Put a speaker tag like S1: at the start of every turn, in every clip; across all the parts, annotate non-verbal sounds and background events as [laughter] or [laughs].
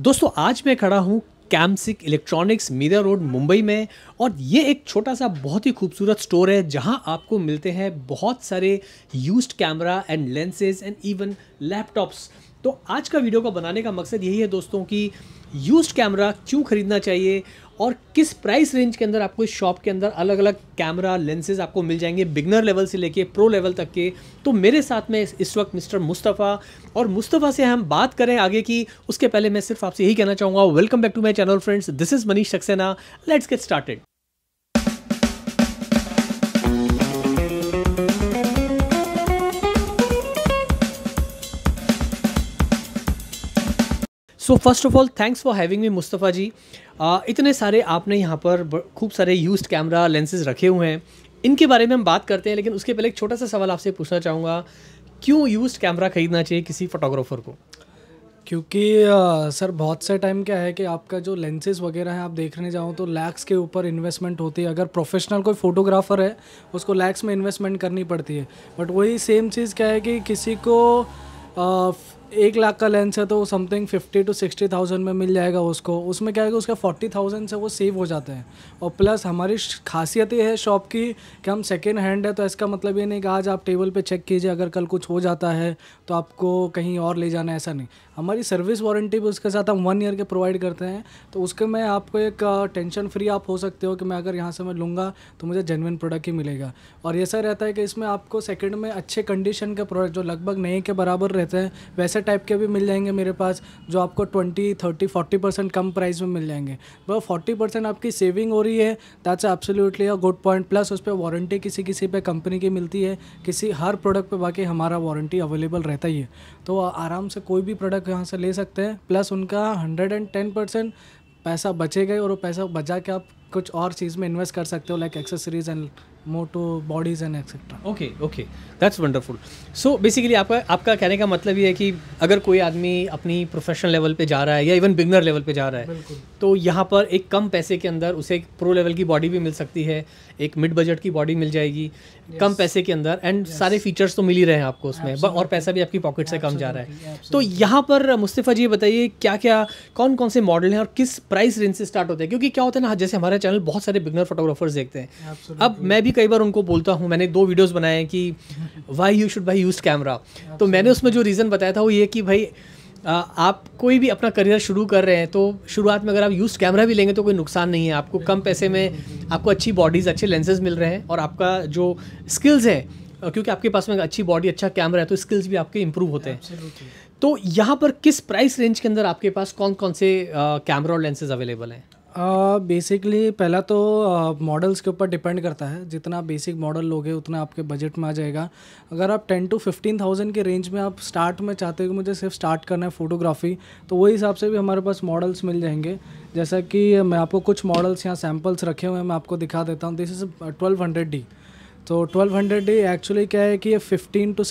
S1: दोस्तों आज मैं खड़ा हूँ कैमसिक इलेक्ट्रॉनिक्स मीरा रोड मुंबई में और ये एक छोटा सा बहुत ही खूबसूरत स्टोर है जहाँ आपको मिलते हैं बहुत सारे used camera and lenses and even laptops तो आज का वीडियो को बनाने का मकसद यही है दोस्तों कि यूज्ड कैमरा क्यों ख़रीदना चाहिए और किस प्राइस रेंज के अंदर आपको इस शॉप के अंदर अलग अलग कैमरा लेंसेज आपको मिल जाएंगे बिगनर लेवल से लेके प्रो लेवल तक के तो मेरे साथ में इस वक्त मिस्टर मुस्तफ़ा और मुस्तफ़ा से हम बात करें आगे की उसके पहले मैं सिर्फ आपसे यही कहना चाहूँगा welcome back to my channel friends this is Manish Saxena let's get started so first of all thanks for having me Mustafa ji इतने सारे आपने यहाँ पर खूब सारे यूज कैमरा लेंसेज रखे हुए हैं इनके बारे में हम बात करते हैं लेकिन उसके पहले एक छोटा सा सवाल आपसे पूछना चाहूँगा
S2: क्यों यूज कैमरा ख़रीदना चाहिए किसी फोटोग्राफर को क्योंकि सर uh, बहुत से टाइम क्या है कि आपका जो लेंसेज वगैरह है आप देखने जाओ तो लैक्स के ऊपर इन्वेस्टमेंट होती है अगर प्रोफेशनल कोई फोटोग्राफर है उसको लैक्स में इन्वेस्टमेंट करनी पड़ती है बट वही सेम चीज़ क्या है कि किसी को uh, एक लाख का लेंस है तो something fifty two sixty thousand में मिल जाएगा उसको उसमें क्या है कि उसके फोर्टी थाउजेंड से वो सेव हो जाते हैं और प्लस हमारी खासियत ये है शॉप की कि हम सेकेंड हैंड है तो इसका मतलब ये नहीं कि आज आप टेबल पे चेक कीजिए अगर कल कुछ हो जाता है तो आपको कहीं और ले जाना ऐसा नहीं हमारी सर्विस वारंटी भी उसके साथ हम वन ईयर के प्रोवाइड करते हैं तो उसके में आपको एक टेंशन फ्री आप हो सकते हो कि मैं अगर यहाँ से मैं लूँगा तो मुझे जेनविन प्रोडक्ट ही मिलेगा और ऐसा रहता है कि इसमें आपको सेकेंड में अच्छे कंडीशन के प्रोडक्ट जो लगभग नए के बराबर रहते हैं वैसे टाइप के भी मिल जाएंगे मेरे पास जो आपको ट्वेंटी थर्टी फोर्टी परसेंट कम प्राइस में मिल जाएंगे बट फोर्टी परसेंट आपकी सेविंग हो रही है that's absolutely a good point plus उस पर वारंटी किसी किसी पे कंपनी की मिलती है किसी हर प्रोडक्ट पे बाकी हमारा वारंटी अवेलेबल रहता ही है तो आराम से कोई भी प्रोडक्ट यहाँ से ले सकते हैं प्लस उनका हंड्रेड एंड टेन परसेंट पैसा बचेगा और वो पैसा बचा के आप कुछ और चीज़ में इन्वेस्ट कर सकते हो like accessories and moto bodies and etcetera
S1: okay okay that's wonderful so basically आपका आपका कहने का मतलब ये है कि अगर कोई आदमी अपनी प्रोफेशनल लेवल पे जा रहा है या इवन बिगनर लेवल पे जा रहा है तो यहाँ पर एक कम पैसे के अंदर उसे एक प्रो लेवल की बॉडी भी मिल सकती है एक मिड बजट की बॉडी मिल जाएगी yes. कम पैसे के अंदर एंड yes. सारे फीचर्स तो मिल ही रहे हैं आपको उसमें Absolutely. और पैसा भी आपकी पॉकेट से कम जा रहा है Absolutely. तो यहाँ पर मुस्तफ़ा जी बताइए क्या क्या कौन कौन से मॉडल हैं और किस प्राइस रेंज से स्टार्ट होते हैं क्योंकि क्या होता है ना जैसे हमारे चैनल बहुत सारे बिगनर फोटोग्राफर्स देखते हैं अब मैं भी भी कई बार उनको बोलता हूँ मैंने दो वीडियोस बनाए हैं कि why you should buy used camera तो मैंने उसमें जो रीज़न बताया था वो ये कि भाई आप कोई भी अपना करियर शुरू कर रहे हैं तो शुरुआत में अगर आप यूज़ कैमरा भी लेंगे तो कोई नुकसान नहीं है आपको कम पैसे में आपको अच्छी बॉडीज़ अच्छे लेंसेज मिल रहे हैं और आपका जो स्किल्स हैं क्योंकि आपके पास में अच्छी बॉडी अच्छा कैमरा है तो स्किल्स भी आपके इम्प्रूव होते हैं
S2: तो यहाँ पर
S1: किस प्राइस रेंज के अंदर आपके पास कौन कौन से कैमरा और लेंसेज अवेलेबल हैं
S2: बेसिकली पहला तो मॉडल्स के ऊपर डिपेंड करता है जितना बेसिक मॉडल लोगे उतना आपके बजट में आ जाएगा अगर आप टेन टू फिफ्टीन थाउजेंड के रेंज में आप स्टार्ट में चाहते हो कि मुझे सिर्फ स्टार्ट करना है फोटोग्राफी तो वही हिसाब से भी हमारे पास मॉडल्स मिल जाएंगे जैसा कि मैं आपको कुछ मॉडल्स या सैम्पल्स रखे हुए हैं मैं आपको दिखा देता हूँ this is twelve hundred D तो 1200 डी एक्चुअली क्या है कि ये 15 टू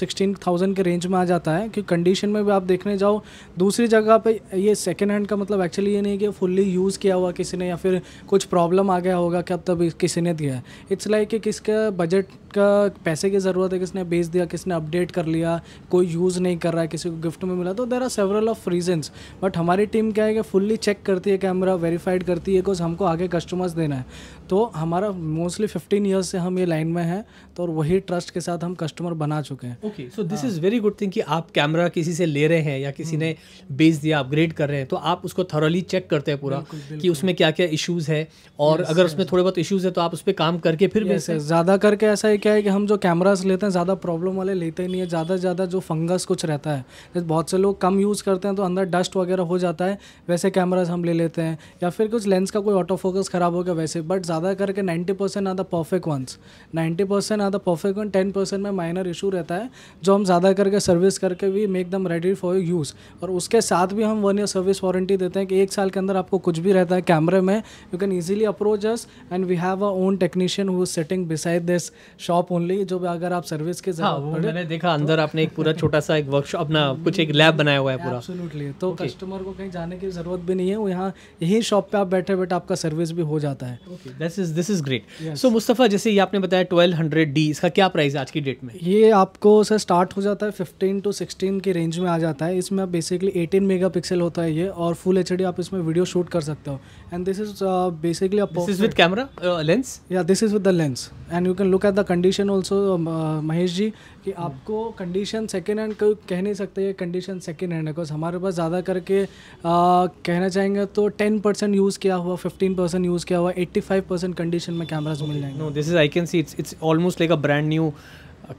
S2: थाउजेंड के रेंज में आ जाता है क्योंकि कंडीशन में भी आप देखने जाओ दूसरी जगह पे ये सेकेंड हैंड का मतलब एक्चुअली ये नहीं कि फुल्ली यूज़ किया हुआ किसी ने या फिर कुछ प्रॉब्लम आ गया होगा कि अब तब किसी ने दिया है इट्स लाइक like कि किसके बजट का पैसे की ज़रूरत है किसने बेच दिया किसने अपडेट कर लिया कोई यूज़ नहीं कर रहा है किसी को गिफ्ट में मिला तो there are several of reasons but हमारी टीम क्या है कि फुल्ली चेक करती है कैमरा वेरीफाइड करती है बिकॉज हमको आगे कस्टमर्स देना है तो हमारा मोस्टली फिफ्टीन ईयर्स से हम ये लाइन में हैं तो और वही ट्रस्ट के साथ हम कस्टमर बना चुके हैं
S1: okay so this is very good thing कि आप कैमरा किसी से ले रहे हैं या किसी ने हम्म। बेच दिया अपग्रेड कर रहे हैं तो आप उसको थरली चेक करते हैं पूरा कि उसमें क्या क्या इशूज़ है और अगर उसमें थोड़े बहुत इशूज़ है तो आप उस पर
S2: काम करके फिर बेचते हैं ज़्यादा करके ऐसा ही क्या है कि हम जो कैमराज लेते हैं ज़्यादा प्रॉब्लम वाले लेते नहीं है ज़्यादा से ज़्यादा जो फंगस कुछ रहता है जैसे बहुत से लोग कम यूज़ करते हैं तो अंदर डस्ट वगैरह हो जाता है वैसे कैमराज हम ले लेते हैं या फिर कुछ लेंस का कोई ऑटो फोकस ख़राब हो गया वैसे बट ज़्यादा करके ninety percent are the perfect ones ninety percent are perfect one ten percent में माइनर इशू रहता है जो हम ज़्यादा करके सर्विस करके भी make them ready for use और उसके साथ भी हम वन ईयर सर्विस वारंटी देते हैं कि एक साल के अंदर आपको कुछ भी रहता है कैमरे में you can easily approach us and we have a own technician who setting beside this shop only जो अगर आप सर्विस के हाँ, वो मैंने
S1: देखा तो- अंदर आपने एक पूरा छोटा सा एक वर्कशॉप अपना [laughs] कुछ एक लैब बनाया हुआ है पूरा एब्सोल्युटली तो
S2: कस्टमर को कहीं जाने की जरूरत भी नहीं है वो यहाँ यही शॉप पे आप बैठे बैठे आपका सर्विस भी हो जाता है okay this is this is great
S1: so Mustafa जैसे ये आपने बताया ट्वेल्व हंड्रेड डी इसका क्या प्राइस है आज की डेट में
S2: ये आपको सर स्टार्ट हो जाता है फिफ्टीन टू सिक्सटीन के रेंज में आ जाता है इसमें बेसिकली एटीन मेगा पिक्सल होता है ये और फुल एच आप इसमें वीडियो शूट कर सकते हो and this is basically this with camera lens या this is with the lens and you can look at the condition also Mahesh ji कि आपको कंडीशन सेकेंड हैंड कोई कह नहीं सकते ये कंडीशन सेकेंड हैंड है बिकॉज हमारे पास ज़्यादा करके आ, कहना चाहेंगे तो टेन परसेंट यूज़ किया हुआ फिफ्टीन परसेंट यूज़ किया हुआ एट्टी फाइव परसेंट कंडीशन में कैमराज मिल जाएंगे no this is
S1: I can see it's it's almost like a brand new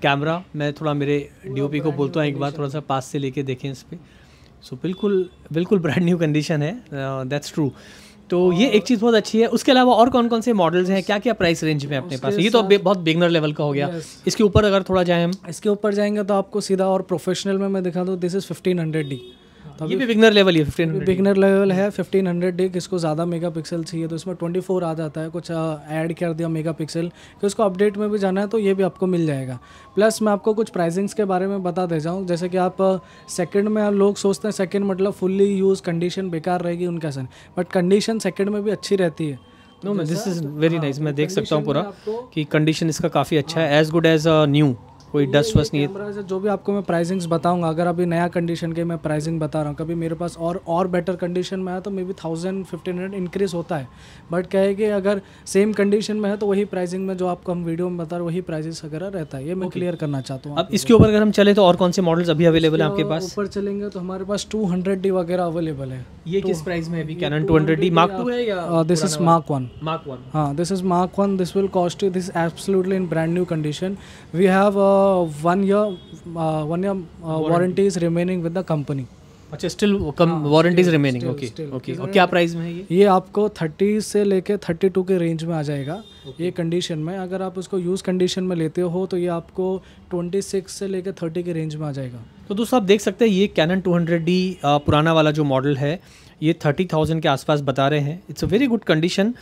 S1: camera मैं थोड़ा मेरे डी को बोलता हूँ एक बार थोड़ा सा पास से लेके देखें इस पर सो so, बिल्कुल बिल्कुल ब्रांड न्यू कंडीशन है दैट्स uh, ट्रू तो ये एक चीज़ बहुत अच्छी है उसके अलावा और कौन कौन से मॉडल्स हैं क्या क्या प्राइस रेंज में अपने पास ये तो बे, बहुत बिगनर लेवल का हो गया
S2: इसके ऊपर अगर थोड़ा जाए हम इसके ऊपर जाएंगे तो आपको सीधा और प्रोफेशनल में मैं दिखा दूँ this is fifteen hundred D ये भी बिगनर लेवल है फिफ्टीन बिगनर लेवल है फिफ्टीन हंड्रेड डी किसको ज़्यादा मेगा पिक्सल चाहिए तो इसमें ट्वेंटी फोर आ जाता है कुछ ऐड कर दिया मेगा पिक्सल कि उसको अपडेट में भी जाना है तो ये भी आपको मिल जाएगा प्लस मैं आपको कुछ प्राइजिंग्स के बारे में बता दे जाऊँ जैसे कि आप सेकेंड में लोग सोचते हैं सेकेंड मतलब फुल्ली यूज़ कंडीशन बेकार रहेगी उनका सन बट कंडीशन सेकेंड में भी अच्छी रहती है no this is
S1: very nice मैं तो हाँ, तो देख सकता हूँ पूरा कि कंडीशन इसका काफ़ी अच्छा है एज गुड एज न्यू कोई डस्ट वस्ट नहीं
S2: है जो भी आपको मैं प्राइसिंग्स बताऊंगा अगर अभी नया कंडीशन के मैं प्राइसिंग बता रहा हूँ कभी मेरे पास और और बेटर कंडीशन में है तो may be thousand fifteen hundred increase होता है बट क्या है कि अगर सेम कंडीशन में है तो वही प्राइसिंग में जो आपको हम वीडियो में बता रहे वही प्राइजेस वगैरह रहता है ये मैं क्लियर okay. करना चाहता हूँ अब
S1: इसके ऊपर अगर हम चले तो और
S2: कौन से मॉडल्स अभी अवेलेबल है आपके पास ऊपर चलेंगे तो हमारे पास टू डी वगैरह अवेलेबल है ये तो किस प्राइस में अभी can two hundred D mark two है या this is mark one mark one हाँ this is mark one this will cost you this absolutely in brand new condition we have one year one year warranty is remaining with the company अच्छा still come warranties remaining okay okay और क्या price में है ये ये आपको 30 से लेके 32 के रेंज में आ जाएगा okay. ये कंडीशन में अगर आप उसको यूज़ कंडीशन में लेते हो तो ये आपको 26 से लेके 30 के रेंज में आ जाएगा
S1: तो दोस्तों आप देख सकते हैं ये कैनन 200D पुराना वाला जो मॉडल है ये थर्टी थाउजेंड के आसपास बता रहे हैं it's a very good condition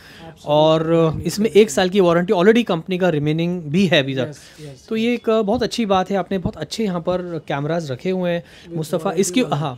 S1: और इसमें एक साल की वारंटी ऑलरेडी कंपनी का रिमेनिंग भी है अभी तक yes, yes. तो ये एक बहुत अच्छी बात है आपने बहुत अच्छे यहाँ पर कैमराज रखे हुए हैं मुस्तफ़ा इसकी हाँ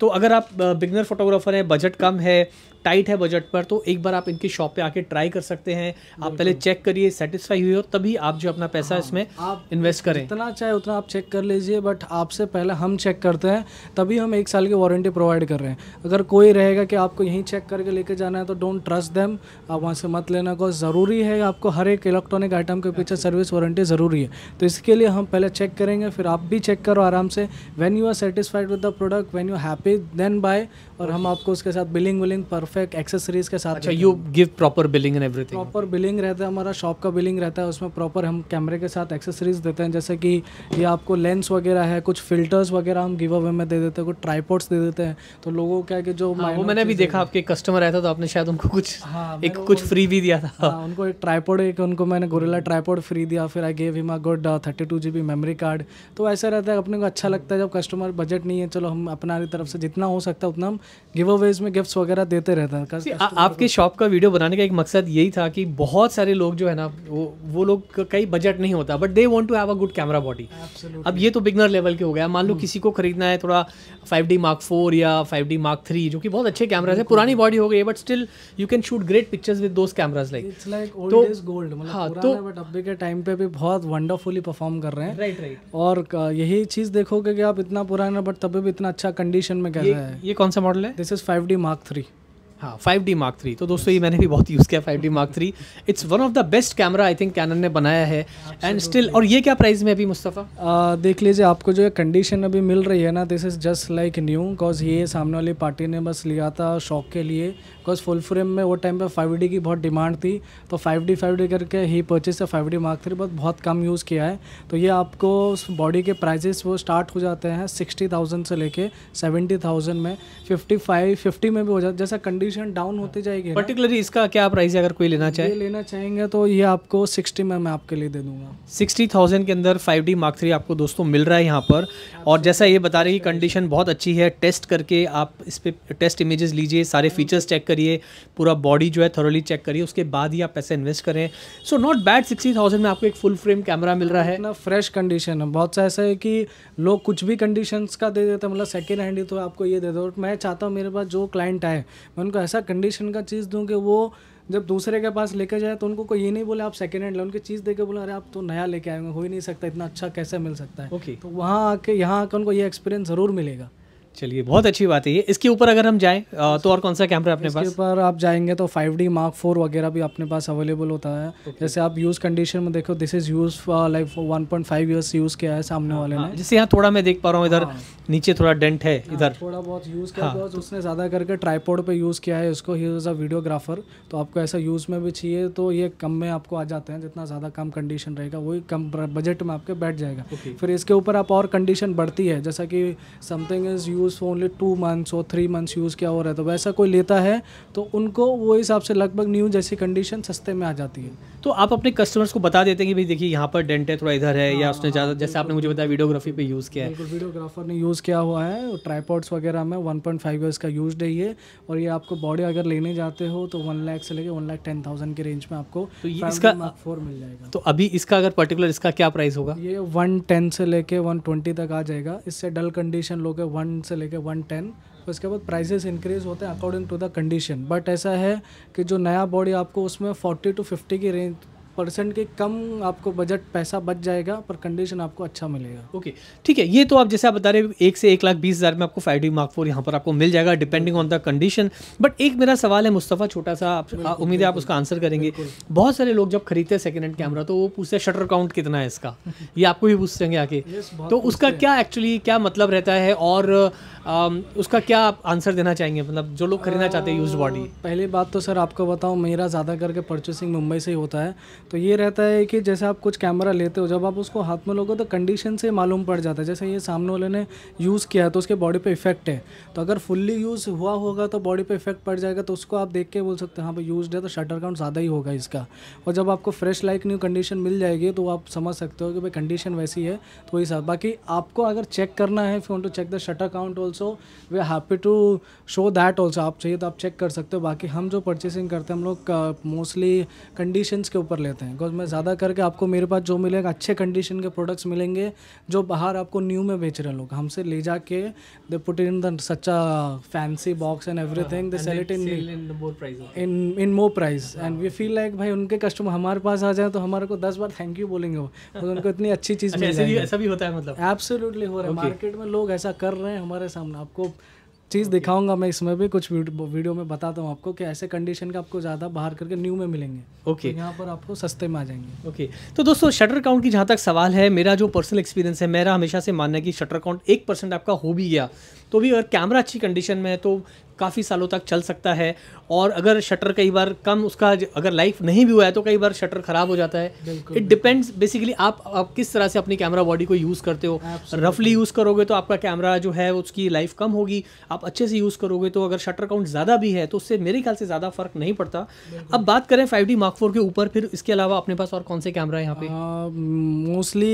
S1: तो अगर आप बिगनर फोटोग्राफर हैं बजट कम है टाइट है बजट पर तो एक बार आप इनकी शॉप पे आके ट्राई कर सकते हैं आप पहले चेक करिए सेटिस्फाई हुई हो तभी आप जो अपना पैसा हाँ, इसमें आप इन्वेस्ट करें
S2: इतना चाहे उतना आप चेक कर लीजिए बट आपसे पहले हम चेक करते हैं तभी हम एक साल की वारंटी प्रोवाइड कर रहे हैं अगर कोई रहेगा कि आपको यहीं चेक करके लेके जाना है तो डोंट ट्रस्ट देम आप वहाँ से मत लेना को ज़रूरी है आपको हर एक इलेक्ट्रॉनिक आइटम के पीछे सर्विस वारंटी ज़रूरी है तो इसके लिए हम पहले चेक करेंगे फिर आप भी चेक करो आराम से when you are satisfied with the product when you happy then buy और हम आपको उसके साथ बिलिंग विलिंग परफेक्ट एक्सेसरीज के साथ अच्छा you
S1: give proper billing and everything proper
S2: billing रहता है हमारा शॉप का बिलिंग रहता है उसमें प्रॉपर हम कैमरे के साथ एक्सेसरीज देते हैं जैसे कि ये आपको लेंस वगैरह है कुछ फिल्टर्स वगैरह हम गिव अवे में दे देते हैं कुछ ट्राईपोर्ट्स दे देते हैं तो लोगों क्या है कि जो हाँ, वो मैंने भी
S1: देखा आपके कस्टमर आया था तो आपने शायद उनको कुछ हाँ, एक कुछ फ्री भी
S2: दिया था हाँ, उनको एक ट्राईपोर्ड एक उनको मैंने गोरेला ट्राईपोर्ड फ्री दिया फिर I gave him a good thirty two G B memory card तो ऐसा रहता है अपने को अच्छा लगता है जब कस्टमर बजट नहीं है चलो हम अपना तरफ से जितना हो सकता है उतना हम गिव अवेज में गिफ्ट्स वगैरह देते रहता है
S1: आपकी शॉप का वीडियो बनाने का एक मकसद यही था कि बहुत सारे लोग जो है ना वो वो लोग कई बजट नहीं होता but they want to have a good camera body अब ये तो बिगनर लेवल के हो गया मान लो hmm। किसी को खरीदना है थोड़ा फाइव डी मार्क फोर या फाइव डी मार्क थ्री जो कि बहुत अच्छे कैमराज है पुरानी बॉडी हो गई है but still you can shoot great pictures with two cameras like
S2: तो गोल्ड मतलब बट हाँ, तो- अभी के टाइम पे भी बहुत वंडरफुली परफॉर्म कर रहे हैं राइट राइट और यही चीज़ देखोगे कि आप इतना पुराना बट तभी भी इतना अच्छा कंडीशन में कह रहे हैं ये कौन सा model This is 5D Mark
S1: III. हाँ फाइव डी मार्क थ्री तो दोस्तों ये मैंने भी बहुत यूज़ किया five D mark three it's one of the best camera
S2: I think Canon ने बनाया है एंड स्टिल और ये क्या प्राइस में अभी मुस्तफ़ा देख लीजिए आपको जो है कंडीशन अभी मिल रही है ना this is just like new because ये सामने वाली पार्टी ने बस लिया था शौक के लिए बिकॉज फुल फ्रेम में वो टाइम पर फाइव डी की बहुत डिमांड थी तो फाइव डी फाइव डी करके ही परचेज है फाइव डी मार्क थ्री बहुत बहुत कम यूज़ किया है तो ये आपको बॉडी के प्राइजेस वो स्टार्ट हो जाते हैं सिक्सटी थाउजेंड से लेके सेवेंटी थाउजेंड में फिफ्टी फाइव फिफ्टी में भी हो जाता जैसा कंडीशन कंडीशन डाउन हाँ। होते जाएगी
S1: पर्टिकुलरली इसका क्या प्राइस है अगर कोई लेना चाहे
S2: लेना चाहेंगे तो ये आपको सिक्सटी में मैं आपके लिए दे दूंगा
S1: सिक्सटी थाउजेंड के अंदर फाइव डी मार्क थ्री आपको दोस्तों मिल रहा है यहाँ पर और जैसा ये बता रही कंडीशन बहुत अच्छी है टेस्ट करके आप इस पर टेस्ट इमेजेस लीजिए सारे फीचर्स हाँ। चेक करिए पूरा बॉडी जो है थोरली चेक करिए उसके बाद ही आप पैसे इन्वेस्ट करें so not
S2: bad sixty thousand में आपको एक फुल फ्रेम कैमरा मिल रहा है ना फ्रेश कंडीशन है बहुत सा ऐसा है कि लोग कुछ भी कंडीशन का दे देते मतलब सेकेंड हैंड ही तो आपको ये दे दो मैं चाहता हूँ मेरे पास जो क्लाइंट आए मैं उनको ऐसा कंडीशन का चीज़ दूँ कि वो जब दूसरे के पास लेके जाए तो उनको कोई ये नहीं बोले आप सेकेंड हैंड ले उनकी चीज़ देके बोला अरे आप तो नया लेके आएंगे हो ही नहीं सकता इतना अच्छा कैसे मिल सकता है ओके okay. तो वहाँ आके यहाँ आकर उनको ये एक्सपीरियंस ज़रूर मिलेगा
S1: चलिए बहुत अच्छी बात है ये इसके ऊपर अगर हम जाएँ तो और कौन सा कैमरा अपने पास ऊपर
S2: आप जाएंगे तो फाइव डी मार्क फोर वगैरह भी अपने पास अवेलेबल होता है okay. जैसे आप यूज़ कंडीशन में देखो this is use like one point five years use किया है सामने हाँ, वाले हाँ, ने जैसे यहाँ थोड़ा
S1: मैं देख पा रहा हूँ इधर हाँ। नीचे थोड़ा डेंट है इधर थोड़ा बहुत यूज़ किया हाँ।
S2: उसने ज़्यादा करके ट्राईपोर्ड पे यूज़ किया है उसको ही एज अ वीडियोग्राफर तो आपको ऐसा यूज़ में भी चाहिए तो ये कम में आपको आ जाते हैं जितना ज़्यादा कम कंडीशन रहेगा वही कम बजट में आपके बैठ जाएगा फिर इसके ऊपर आप और कंडीशन बढ़ती है जैसा कि something is use use only two months और थ्री मंथ्स यूज़ किया हो रहा है तो वैसा कोई लेता है तो उनको वो हिसाब से लगभग न्यू जैसी कंडीशन सस्ते में आ जाती है तो आप अपने
S1: कस्टमर्स को बता देते हैं कि भाई देखिए यहाँ पर डेंट है थोड़ा इधर है या हाँ, उसने ज़्यादा जैसे आपने मुझे बताया वीडियोग्राफी पर यूज़ किया है बिल्कुल
S2: वीडियोग्राफर ने यूज़ किया हुआ है ट्राईपॉड्स वगैरह में वन पॉइंट फाइव ईयर्स का यूज डे ये और ये आपको बॉडी अगर लेने जाते हो तो वन लाख से लेकर वन लाख टेन थाउजेंड के रेंज में आपको तो ये इसका फोर मिल जाएगा तो अभी इसका अगर पर्टिकुलर इसका क्या प्राइस होगा ये वन टेन से लेके वन ट्वेंटी तक आ जाएगा इससे डल कंडीशन लोग वन से लेके 110 तो उसके बाद प्राइसेस इंक्रीज होते हैं according to the condition but ऐसा है कि जो नया बॉडी आपको उसमें 40 टू 50 की रेंज परसेंट के कम आपको बजट पैसा बच जाएगा पर कंडीशन आपको अच्छा मिलेगा ओके okay. ठीक है ये तो
S1: आप जैसे आप बता रहे एक से एक लाख बीस हज़ार में आपको फाइव डी मार्क फोर यहाँ पर आपको मिल जाएगा depending on the condition but एक मेरा सवाल है मुस्तफ़ा छोटा सा आप उम्मीद है आप उसका आंसर करेंगे बहुत सारे लोग जब खरीदते हैं सेकेंड हैंड कैमरा तो वो पूछते हैं शटर काउंट कितना है इसका ये आपको भी [laughs] तो पूछते हैं आके तो उसका क्या एक्चुअली क्या मतलब रहता है और Um, उसका क्या आप आंसर देना चाहेंगे मतलब जो लोग खरीदना uh, चाहते हैं यूज बॉडी
S2: पहली बात तो सर आपको बताओ मेरा ज़्यादा करके परचेसिंग मुंबई से ही होता है तो ये रहता है कि जैसे आप कुछ कैमरा लेते हो जब आप उसको हाथ में लोगे तो कंडीशन से मालूम पड़ जाता है जैसे ये सामने वाले ने यूज़ किया है तो उसके बॉडी पे इफेक्ट है तो अगर फुल्ली यूज़ हुआ होगा तो बॉडी पे इफेक्ट पड़ जाएगा तो उसको आप देख के बोल सकते हैं हाँ भाई यूज है तो शटर काउंट ज़्यादा ही होगा इसका और जब आपको फ्रेश लाइक न्यू कंडीशन मिल जाएगी तो आप समझ सकते हो कि भाई कंडीशन वैसी है तो वही सब बाकी आपको अगर चेक करना है phone to check the shutter count और also we are happy to show that also आप चाहिए तो आप चेक कर सकते हो बाकी हम जो परचेसिंग करते हैं हम लोग मोस्टली uh, कंडीशंस के ऊपर लेते हैं बिकॉज मैं ज़्यादा करके आपको मेरे पास जो मिलेगा अच्छे कंडीशन के प्रोडक्ट्स मिलेंगे जो बाहर आपको न्यू में बेच रहे हैं लोग हमसे ले जाके they put in the such a fancy box and everything they sell it in in in more price and we feel like भाई उनके कस्टमर हमारे पास आ जाए तो हमारे को दस बार थैंक यू बोलेंगे वो तो [laughs] उनको इतनी अच्छी चीज़ अच्छा, मिल जाएगी ऐसा भी होता है मतलब एब्सोल्युटली हो रहा है मार्केट में लोग ऐसा कर रहे हैं हमारे साथ सामने आपको चीज़ okay. दिखाऊंगा मैं इसमें भी कुछ वीडियो में बताता हूँ आपको कि ऐसे कंडीशन का आपको ज़्यादा बाहर करके न्यू में मिलेंगे ओके okay. तो यहाँ पर आपको सस्ते में आ जाएंगे ओके okay.
S1: तो दोस्तों शटर काउंट की जहाँ तक सवाल है मेरा जो पर्सनल एक्सपीरियंस है मेरा हमेशा से मानना है कि शटर काउंट एक परसेंट आपका हो भी गया तो भी अगर कैमरा अच्छी कंडीशन में है तो काफ़ी सालों तक चल सकता है और अगर शटर कई बार कम उसका अगर लाइफ नहीं भी हुआ है तो कई बार शटर ख़राब हो जाता है इट डिपेंड्स बेसिकली आप आप किस तरह से अपनी कैमरा बॉडी को यूज़ करते हो रफली यूज़ करोगे तो आपका कैमरा जो है उसकी लाइफ कम होगी आप अच्छे से यूज़ करोगे तो अगर शटर काउंट ज़्यादा भी है तो उससे मेरे ख्याल से ज़्यादा फ़र्क नहीं पड़ता अब बात करें फाइव डी मार्क फोर के ऊपर फिर इसके अलावा अपने पास और
S2: कौन से कैमरा है यहाँ पे मोस्टली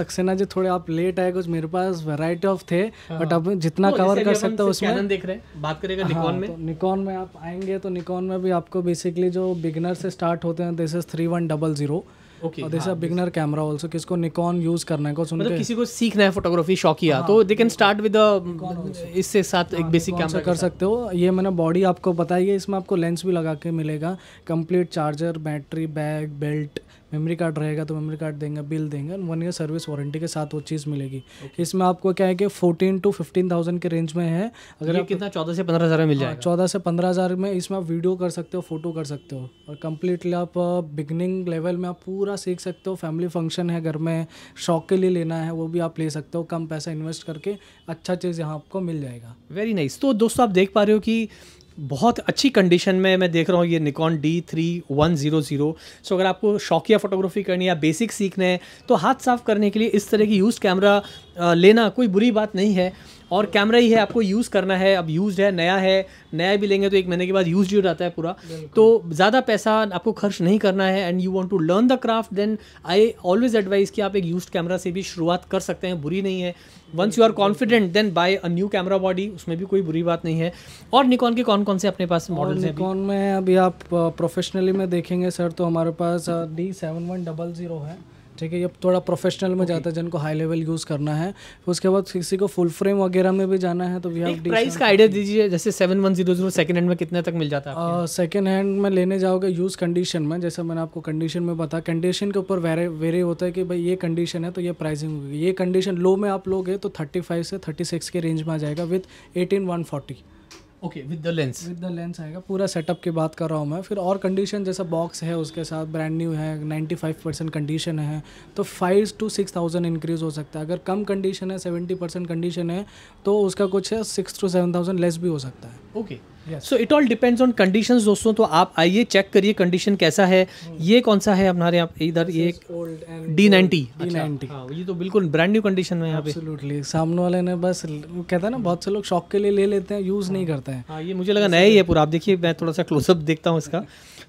S2: सक्सेना जो थोड़े आप लेट आए कुछ मेरे पास वेराइटी ऑफ थे बट हाँ। अब जितना कवर तो कर सकते हो उसमें देख रहे हैं बात करेगा निकॉन हाँ, में तो निकॉन में आप आएंगे तो निकॉन में भी आपको बेसिकली जो बिगनर से स्टार्ट होते हैं this is three one double zero beginner camera also किसको निकॉन यूज करना है को सुन मतलब किसी को सीखना है फोटोग्राफी शौकिया तो दे कैन स्टार्ट विद इससे साथ एक बेसिक हाँ, कैमरा कर सकते हो ये मैंने बॉडी आपको बताई है इसमें आपको लेंस भी लगा के मिलेगा complete charger battery bag belt memory card रहेगा तो मेमोरी कार्ड देंगे बिल देंगे वन ईयर सर्विस वारंटी के साथ वो चीज़ मिलेगी okay. इसमें आपको क्या है कि फोर्टीन टू फिफ्टीन थाउजेंड के रेंज में है अगर आप कितना
S1: चौदह से पंद्रह हज़ार में मिल हाँ, जाएगा
S2: चौदह से पंद्रह हज़ार में इसमें आप वीडियो कर सकते हो फोटो कर सकते हो और कम्प्लीटली आप बिगनिंग लेवल में आप पूरा सीख सकते हो फैमिली फंक्शन है घर में शौक के लिए लेना है वो भी आप ले सकते हो कम पैसा इन्वेस्ट करके अच्छा चीज़ यहाँ आपको मिल जाएगा वेरी नाइस तो दोस्तों आप देख पा रहे हो कि बहुत
S1: अच्छी कंडीशन में मैं देख रहा हूँ ये Nikon D three one zero zero so अगर आपको शौकिया फ़ोटोग्राफी करनी है या बेसिक सीखने हैं तो हाथ साफ़ करने के लिए इस तरह की यूज़ कैमरा लेना कोई बुरी बात नहीं है और कैमरा ही है आपको यूज़ करना है अब यूज़ है नया है नया भी लेंगे तो एक महीने के बाद यूज हो जाता है पूरा तो ज़्यादा पैसा आपको खर्च नहीं करना है and you want to learn the craft then I always advise कि आप एक यूज कैमरा से भी शुरुआत कर सकते हैं बुरी नहीं है once you are confident then buy a new camera body उसमें भी कोई बुरी बात नहीं है और निकॉन के कौन कौन से अपने
S2: पास मॉडल्स हैं निकॉन में अभी आप प्रोफेशनली में देखेंगे सर तो हमारे पास D seven one double zero है ठीक है ये थोड़ा प्रोफेशनल में जाता है जिनको हाई लेवल यूज़ करना है उसके बाद किसी को फुल फ्रेम वगैरह में भी जाना है तो वी हैव प्राइस का आइडिया दीजिए जैसे seven one zero zero second hand में कितने तक मिल जाता है सेकेंड हैंड में लेने जाओगे यूज़ कंडीशन में जैसे मैंने आपको कंडीशन में बताया कंडीशन के ऊपर वेरी होता है कि भाई ये कंडीशन है तो ये प्राइसिंग होगी ये कंडीशन लो में आप लोगे तो थर्टी फाइव से थर्टी सिक्स के रेंज में आ जाएगा with eighteen one forty okay with the lens with the lens आएगा पूरा सेटअप की बात कर रहा हूँ मैं फिर और कंडीशन जैसा बॉक्स है उसके साथ ब्रांड न्यू है 95 परसेंट कंडीशन है तो five to six thousand increase हो सकता है अगर कम कंडीशन है सेवेंटी परसेंट कंडीशन है तो उसका कुछ six to seven thousand less भी हो सकता है okay okay. So it all
S1: depends on conditions दोस्तों तो आप आइए चेक करिए कंडीशन कैसा है hmm. ये कौन सा है हमारे यहाँ इधर ये डी नाइनटी डी
S2: ये तो बिल्कुल ब्रांड न्यू कंडीशन में यहाँ पे सामने वाले ने बस कहता है ना बहुत से लोग शौक के लिए ले लेते हैं यूज़ नहीं हाँ। करते हैं हाँ,
S1: ये मुझे लगा नया ही है पूरा आप देखिए मैं थोड़ा सा क्लोजअप देखता हूँ इसका